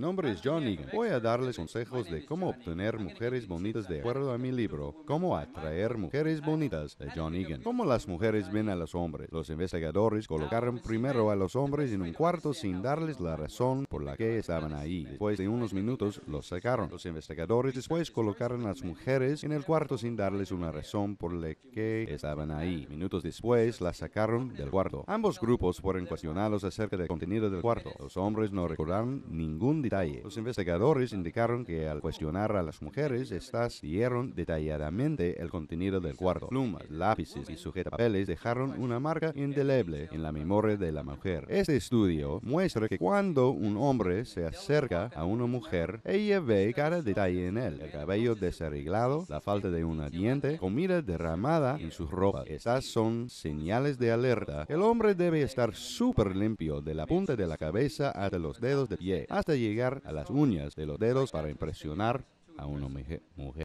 nombre es John Johnny. Voy a darles consejos de cómo obtener mujeres bonitas de acuerdo a mi libro, Cómo atraer mujeres bonitas de John Egan. Cómo las mujeres ven a los hombres. Los investigadores colocaron primero a los hombres en un cuarto sin darles la razón por la que estaban ahí. Después de unos minutos los sacaron. Los investigadores después colocaron a las mujeres en el cuarto sin darles una razón por la que estaban ahí. Minutos después las sacaron del cuarto. Ambos grupos fueron cuestionados acerca del contenido del cuarto. Los hombres no recordaron ningún los investigadores indicaron que al cuestionar a las mujeres, estas dieron detalladamente el contenido del cuarto. Plumas, lápices y sujetapapeles dejaron una marca indeleble en la memoria de la mujer. Este estudio muestra que cuando un hombre se acerca a una mujer, ella ve cada detalle en él. El cabello desarreglado, la falta de una diente, comida derramada en sus ropas. Estas son señales de alerta. El hombre debe estar súper limpio de la punta de la cabeza hasta los dedos de pie, hasta llegar a las uñas de los dedos para impresionar a una mujer.